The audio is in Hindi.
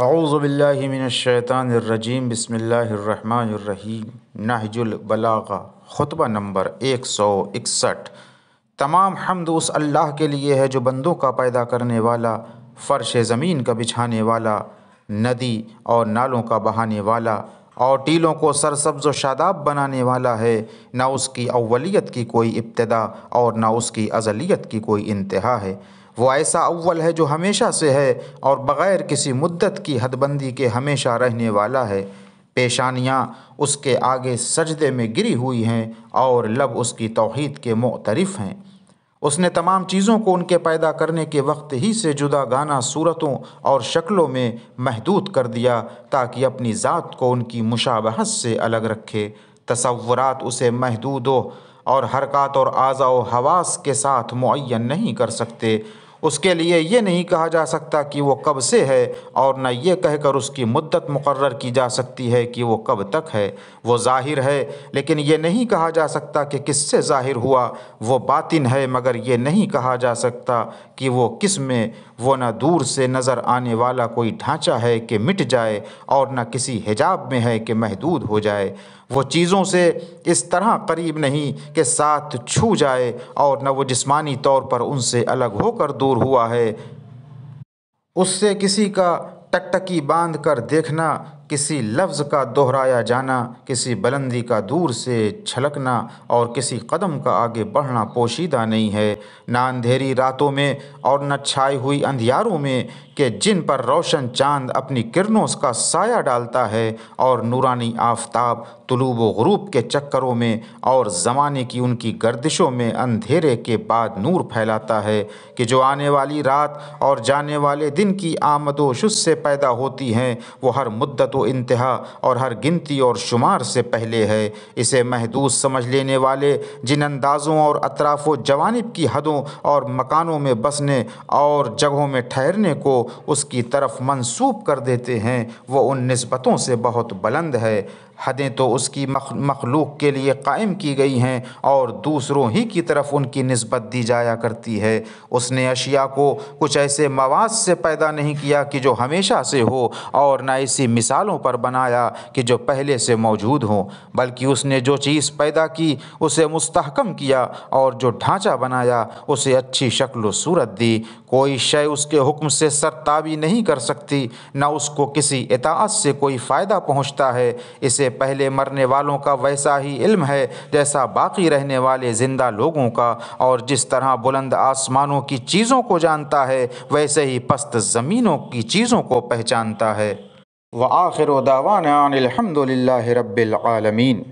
आउज़बिल्लिमिनशैतानरजीम बसमीम नहजुलबलागा ख़ुतबा नंबर एक सौ इकसठ तमाम हमद उस अल्लाह के लिए है जो बंदों का पैदा करने वाला फ़र्श ज़मीन का बिछाने वाला नदी और नालों का बहाने वाला और टीलों को सरसब्ज शादाब बनाने वाला है ना उसकी अव्वलियत की कोई इब्तदा और ना उसकी अजलियत की कोई इंतहा है वो ऐसा अव्वल है जो हमेशा से है और बग़ैर किसी मुद्दत की हदबंदी के हमेशा रहने वाला है पेशानियाँ उसके आगे सजदे में गिरी हुई हैं और लब उसकी तोहद के मुतरफ़ हैं उसने तमाम चीज़ों को उनके पैदा करने के वक्त ही से जुदा गाना सूरतों और शक्लों में महदूद कर दिया ताकि अपनी ज़ात को उनकी मुशाबहत से अलग रखे तसवुरात उसे महदूदों और हरकत और आज़ा हवास के साथ मुन नहीं कर सकते उसके लिए ये नहीं कहा जा सकता कि वो कब से है और न ये कहकर उसकी मुद्दत मुकर की जा सकती है कि वो कब तक है वो ज़ाहिर है लेकिन ये नहीं कहा जा सकता कि किससे ज़ाहिर हुआ वो बातिन है मगर ये नहीं कहा जा सकता कि वो किस में वो न दूर से नज़र आने वाला कोई ढांचा है कि मिट जाए और न किसी हिजाब में है कि महदूद हो जाए वो चीज़ों से इस तरह करीब नहीं कि साथ छू जाए और न वो जिस्मानी तौर पर उनसे अलग होकर दूर दूर हुआ है उससे किसी का टकटकी बांध कर देखना किसी लफ्ज़ का दोहराया जाना किसी बुलंदी का दूर से छलकना और किसी कदम का आगे बढ़ना पोशीदा नहीं है ना अंधेरी रातों में और न छाई हुई अंधियारों में कि जिन पर रोशन चांद अपनी किरणों का साया डालता है और नूरानी आफताब तलूब व के चक्करों में और ज़माने की उनकी गर्दिशों में अंधेरे के बाद नूर फैलाता है कि जो आने वाली रात और जाने वाले दिन की आमदोश से पैदा होती हैं वो हर मुद्दत इंतहा और हर गिनती और शुमार से पहले है इसे महदूद समझ लेने वाले जिन अंदाज़ों और अतराफ़ जवानब की हदों और मकानों में बसने और जगहों में ठहरने को उसकी तरफ मंसूब कर देते हैं वो उन नस्बतों से बहुत बुलंद है हदें तो उसकी मखलूक के लिए कायम की गई हैं और दूसरों ही की तरफ उनकी नस्बत दी जाया करती है उसने अशिया को कुछ ऐसे मवाद से पैदा नहीं किया कि जो हमेशा से हो और ना ऐसी मिसाल मिसालों पर बनाया कि जो पहले से मौजूद हों बल्कि उसने जो चीज़ पैदा की उसे मुस्तहकम किया और जो ढांचा बनाया उसे अच्छी शक्ल सूरत दी कोई शय उसके हुक्म से सरताबी नहीं कर सकती न उसको किसी इतात से कोई फ़ायदा पहुँचता है इसे पहले मरने वालों का वैसा ही इल्म है जैसा बाकी रहने वाले ज़िंदा लोगों का और जिस तरह बुलंद आसमानों की चीज़ों को जानता है वैसे ही पस्त ज़मीनों की चीज़ों को पहचानता है वाखिर दावान अनिल हमदुल्ल रबालमीन